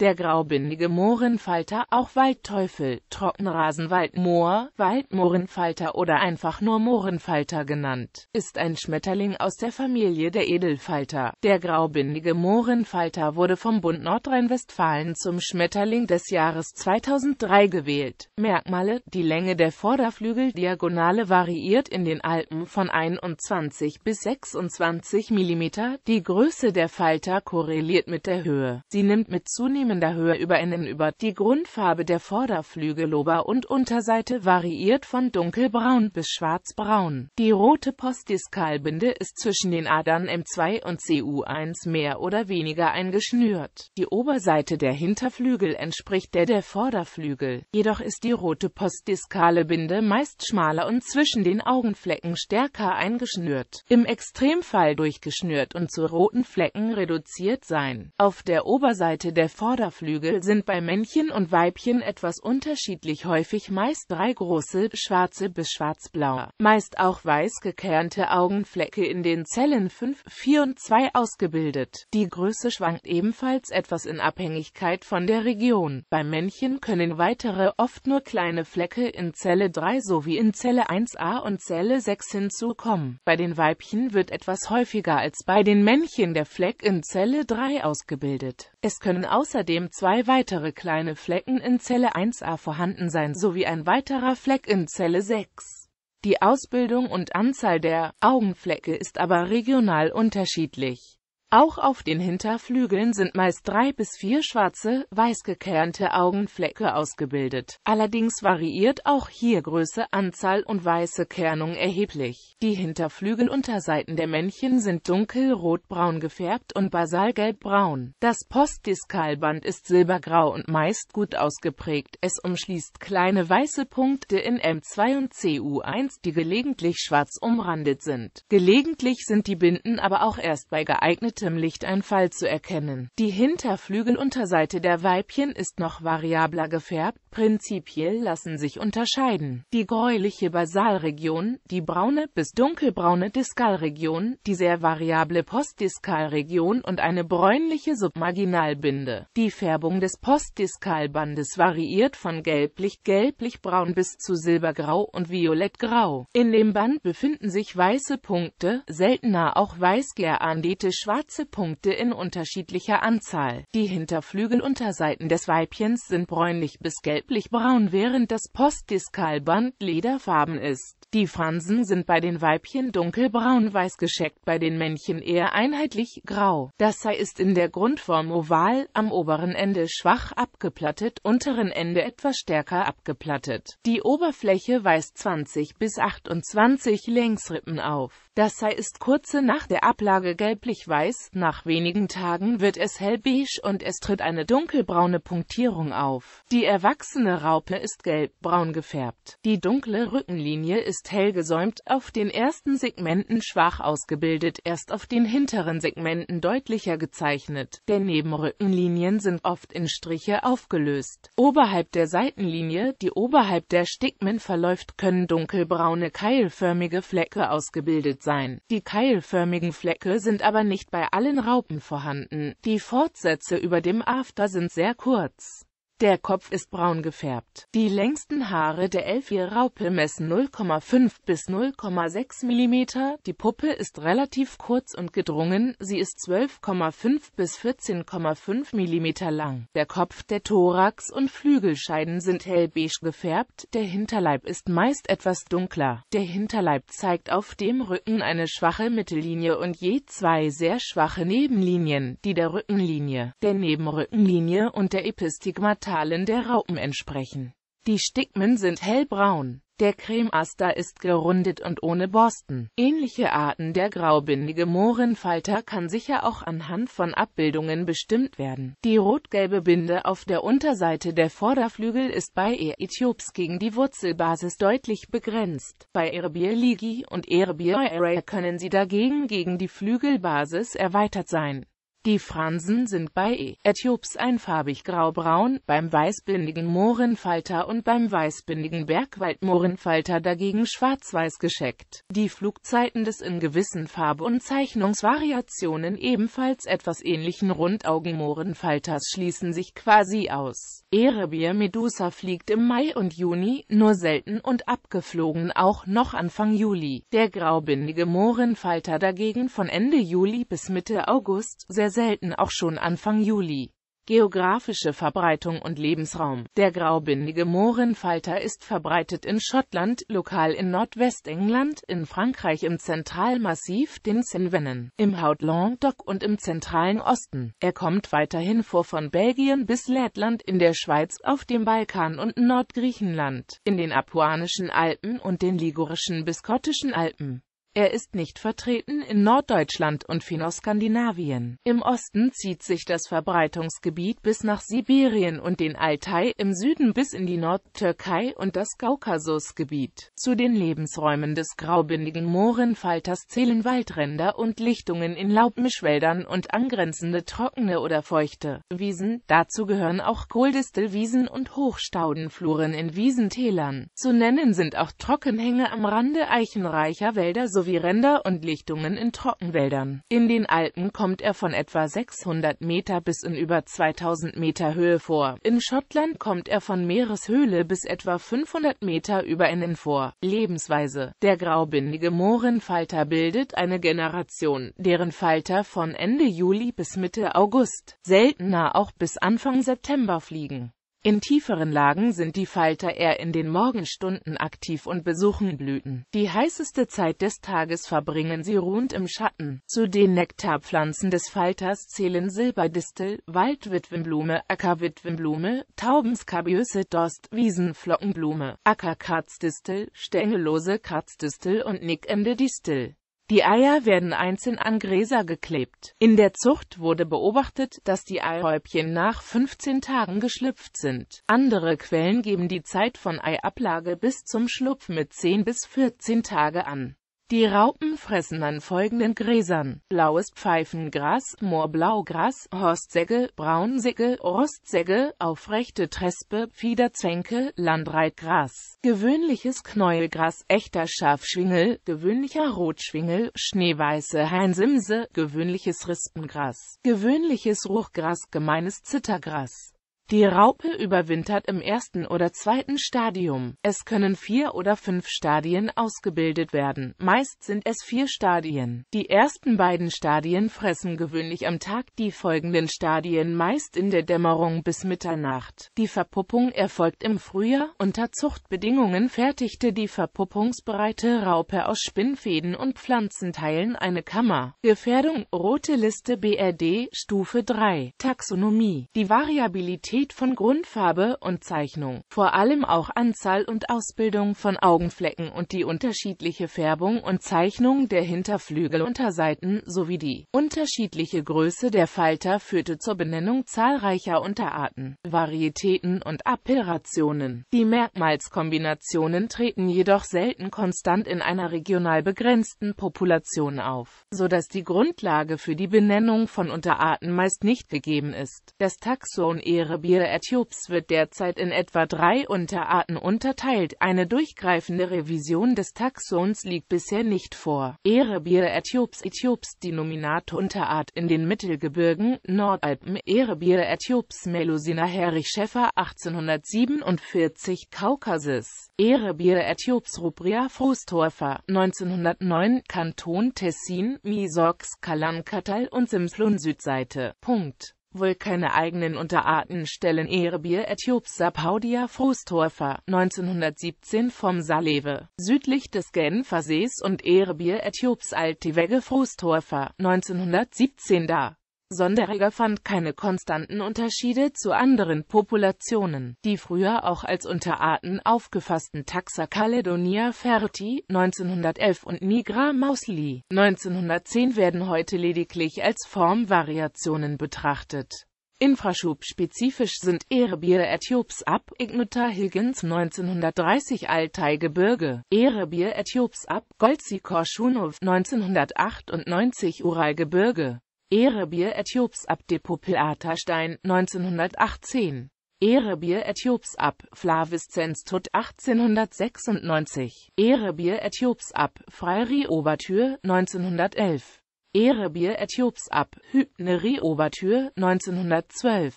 Der graubindige Mohrenfalter, auch Waldteufel, Trockenrasenwaldmoor, Waldmohrenfalter oder einfach nur Mohrenfalter genannt, ist ein Schmetterling aus der Familie der Edelfalter. Der graubindige Mohrenfalter wurde vom Bund Nordrhein-Westfalen zum Schmetterling des Jahres 2003 gewählt. Merkmale, die Länge der Vorderflügeldiagonale variiert in den Alpen von 21 bis 26 mm, die Größe der Falter korreliert mit der Höhe. Sie nimmt mit zunehmendem zunehmender Höhe über innen über. Die Grundfarbe der Vorderflügellober und Unterseite variiert von dunkelbraun bis schwarzbraun. Die rote Postdiskalbinde ist zwischen den Adern M2 und CU1 mehr oder weniger eingeschnürt. Die Oberseite der Hinterflügel entspricht der der Vorderflügel, jedoch ist die rote postdiskale Binde meist schmaler und zwischen den Augenflecken stärker eingeschnürt, im Extremfall durchgeschnürt und zu roten Flecken reduziert sein. Auf der Oberseite der Vorderflügel Vorderflügel sind bei Männchen und Weibchen etwas unterschiedlich häufig meist drei große, schwarze bis schwarzblaue, meist auch weiß gekernte Augenflecke in den Zellen 5, 4 und 2 ausgebildet. Die Größe schwankt ebenfalls etwas in Abhängigkeit von der Region. Bei Männchen können weitere, oft nur kleine Flecke in Zelle 3 sowie in Zelle 1a und Zelle 6 hinzukommen. Bei den Weibchen wird etwas häufiger als bei den Männchen der Fleck in Zelle 3 ausgebildet. Es können außerdem zwei weitere kleine Flecken in Zelle 1a vorhanden sein sowie ein weiterer Fleck in Zelle 6. Die Ausbildung und Anzahl der Augenflecke ist aber regional unterschiedlich. Auch auf den Hinterflügeln sind meist drei bis vier schwarze, weiß gekernte Augenflecke ausgebildet. Allerdings variiert auch hier Größe, Anzahl und weiße Kernung erheblich. Die Hinterflügelunterseiten der Männchen sind dunkel rotbraun gefärbt und basal gelbbraun. Das Postdiskalband ist silbergrau und meist gut ausgeprägt. Es umschließt kleine weiße Punkte in M2 und CU1, die gelegentlich schwarz umrandet sind. Gelegentlich sind die Binden aber auch erst bei geeigneter rotem Fall zu erkennen. Die Hinterflügelunterseite der Weibchen ist noch variabler gefärbt, prinzipiell lassen sich unterscheiden. Die gräuliche Basalregion, die braune bis dunkelbraune Diskalregion, die sehr variable Postdiskalregion und eine bräunliche Submarginalbinde. Die Färbung des Postdiskalbandes variiert von gelblich-gelblich-braun bis zu silbergrau und violettgrau. In dem Band befinden sich weiße Punkte, seltener auch weißgeandete schwarze schwarze Punkte in unterschiedlicher Anzahl. Die Hinterflügelunterseiten des Weibchens sind bräunlich bis gelblich-braun, während das Postdiskalband lederfarben ist. Die Fransen sind bei den Weibchen dunkelbraun-weiß gescheckt, bei den Männchen eher einheitlich grau. Das Sei ist in der Grundform oval, am oberen Ende schwach abgeplattet, unteren Ende etwas stärker abgeplattet. Die Oberfläche weist 20 bis 28 Längsrippen auf. Das sei ist kurze nach der Ablage gelblich-weiß, nach wenigen Tagen wird es hellbeige und es tritt eine dunkelbraune Punktierung auf. Die erwachsene Raupe ist gelbbraun gefärbt. Die dunkle Rückenlinie ist hell gesäumt, auf den ersten Segmenten schwach ausgebildet, erst auf den hinteren Segmenten deutlicher gezeichnet. Der Nebenrückenlinien sind oft in Striche aufgelöst. Oberhalb der Seitenlinie, die oberhalb der Stigmen verläuft, können dunkelbraune keilförmige Flecke ausgebildet gebildet sein. Die keilförmigen Flecke sind aber nicht bei allen Raupen vorhanden. Die Fortsätze über dem After sind sehr kurz. Der Kopf ist braun gefärbt. Die längsten Haare der Elfie-Raupe messen 0,5 bis 0,6 mm. Die Puppe ist relativ kurz und gedrungen, sie ist 12,5 bis 14,5 mm lang. Der Kopf, der Thorax und Flügelscheiden sind hellbeige gefärbt, der Hinterleib ist meist etwas dunkler. Der Hinterleib zeigt auf dem Rücken eine schwache Mittellinie und je zwei sehr schwache Nebenlinien, die der Rückenlinie, der Nebenrückenlinie und der Epistigmata Frontalen der Raupen entsprechen. Die Stigmen sind hellbraun. Der Cremaster ist gerundet und ohne Borsten. Ähnliche Arten der graubindige Mohrenfalter kann sicher auch anhand von Abbildungen bestimmt werden. Die rot-gelbe Binde auf der Unterseite der Vorderflügel ist bei E. ethiops gegen die Wurzelbasis deutlich begrenzt. Bei Erbier ligi und Erbier airae können sie dagegen gegen die Flügelbasis erweitert sein die Fransen sind bei e. Äthiops einfarbig graubraun, beim weißbindigen Mohrenfalter und beim weißbindigen Bergwaldmohrenfalter dagegen schwarz-weiß gescheckt. Die Flugzeiten des in gewissen Farb- und Zeichnungsvariationen ebenfalls etwas ähnlichen Rundaugenmohrenfalters schließen sich quasi aus. Erebier medusa fliegt im Mai und Juni, nur selten und abgeflogen auch noch Anfang Juli. Der graubindige Mohrenfalter dagegen von Ende Juli bis Mitte August sehr selten auch schon Anfang Juli. Geografische Verbreitung und Lebensraum Der graubindige Mohrenfalter ist verbreitet in Schottland, lokal in Nordwestengland, in Frankreich im Zentralmassiv, den Cevennen, im Haut Languedoc und im zentralen Osten. Er kommt weiterhin vor von Belgien bis Lettland in der Schweiz, auf dem Balkan und Nordgriechenland, in den Apuanischen Alpen und den Ligurischen bis Kottischen Alpen. Er ist nicht vertreten in Norddeutschland und Finoskandinavien. Im Osten zieht sich das Verbreitungsgebiet bis nach Sibirien und den Altai, im Süden bis in die Nordtürkei und das Kaukasusgebiet. Zu den Lebensräumen des graubündigen Mohrenfalters zählen Waldränder und Lichtungen in Laubmischwäldern und angrenzende trockene oder feuchte Wiesen. Dazu gehören auch Kohldistelwiesen und Hochstaudenfluren in Wiesentälern. Zu nennen sind auch Trockenhänge am Rande eichenreicher Wälder sowie sowie Ränder und Lichtungen in Trockenwäldern. In den Alpen kommt er von etwa 600 Meter bis in über 2000 Meter Höhe vor. In Schottland kommt er von Meereshöhle bis etwa 500 Meter über ihnen vor. Lebensweise Der graubindige Mohrenfalter bildet eine Generation, deren Falter von Ende Juli bis Mitte August, seltener auch bis Anfang September fliegen. In tieferen Lagen sind die Falter eher in den Morgenstunden aktiv und besuchen Blüten. Die heißeste Zeit des Tages verbringen sie ruhend im Schatten. Zu den Nektarpflanzen des Falters zählen Silberdistel, Waldwitwenblume, Ackerwitwenblume, Taubenskabiöse Dost, Wiesenflockenblume, Ackerkarzdistel, stängellose Karzdistel und Nickende Distel. Die Eier werden einzeln an Gräser geklebt. In der Zucht wurde beobachtet, dass die Eihäubchen nach 15 Tagen geschlüpft sind. Andere Quellen geben die Zeit von Eiablage bis zum Schlupf mit 10 bis 14 Tage an die Raupen fressen an folgenden Gräsern. Blaues Pfeifengras, Moorblaugras, Horstsäge, Braunsäge, Rostsäge, aufrechte Trespe, Fiederzwenke, Landreitgras. Gewöhnliches Knäuelgras, echter Schafschwingel, gewöhnlicher Rotschwingel, schneeweiße Heinsimse, gewöhnliches Rispengras, gewöhnliches Ruchgras, gemeines Zittergras. Die Raupe überwintert im ersten oder zweiten Stadium. Es können vier oder fünf Stadien ausgebildet werden. Meist sind es vier Stadien. Die ersten beiden Stadien fressen gewöhnlich am Tag, die folgenden Stadien meist in der Dämmerung bis Mitternacht. Die Verpuppung erfolgt im Frühjahr. Unter Zuchtbedingungen fertigte die verpuppungsbereite Raupe aus Spinnfäden und Pflanzenteilen eine Kammer. Gefährdung Rote Liste BRD Stufe 3 Taxonomie Die Variabilität Unterschied von Grundfarbe und Zeichnung, vor allem auch Anzahl und Ausbildung von Augenflecken und die unterschiedliche Färbung und Zeichnung der Hinterflügelunterseiten sowie die unterschiedliche Größe der Falter führte zur Benennung zahlreicher Unterarten, Varietäten und Appellrationen. Die Merkmalskombinationen treten jedoch selten konstant in einer regional begrenzten Population auf, so dass die Grundlage für die Benennung von Unterarten meist nicht gegeben ist. Das Taxon Erebi Familie Äthiops wird derzeit in etwa drei Unterarten unterteilt. Eine durchgreifende Revision des Taxons liegt bisher nicht vor. Erebier Äthiops Äthiops die nominate Unterart in den Mittelgebirgen, Nordalpen Erebier Äthiops Melusina Herrich Schäffer 1847 Kaukasus Erebier Äthiops Rubria Frustorfer 1909 Kanton Tessin Misox Kalankatal und Simslon Südseite. Punkt. Wohl keine eigenen Unterarten stellen Erebier aethiopsa paudia frustorfer, 1917 vom Salewe, südlich des Genfersees und Erebier aethiops altivege frustorfer, 1917 dar Sonderegger fand keine konstanten Unterschiede zu anderen Populationen, die früher auch als Unterarten aufgefassten Taxa caledonia ferti (1911) und Nigra mausli (1910) werden heute lediglich als Formvariationen betrachtet. Infraschub-spezifisch sind Erebier Äthiops ab, Ignuta Higgins 1930 Altai-Gebirge, Erebier Äthiops ab, Goldsikor Goltzikorschunov 1998 Uralgebirge Erebier Äthiops ab Depopilatastein 1918 Erebier Äthiops ab Flaviszenz tot 1896 Erebier Äthiops ab Freiri Obertür 1911 Erebier Äthiops ab Hypneri Obertür 1912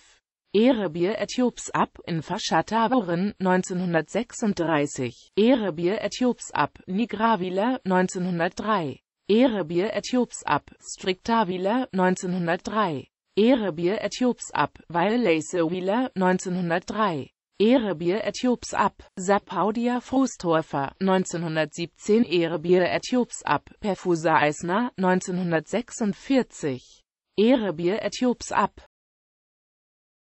Erebier Äthiops ab in Faschatavoren 1936 Erebier Äthiops ab Nigravila 1903 Erebier Äthiops ab, Wieler, 1903. Erebier Äthiops ab, Wieler, 1903. Erebier Äthiops ab, Sapaudia Frustorfer, 1917 Erebier Äthiops ab, Perfusa Eisner, 1946. Erebier Äthiops ab,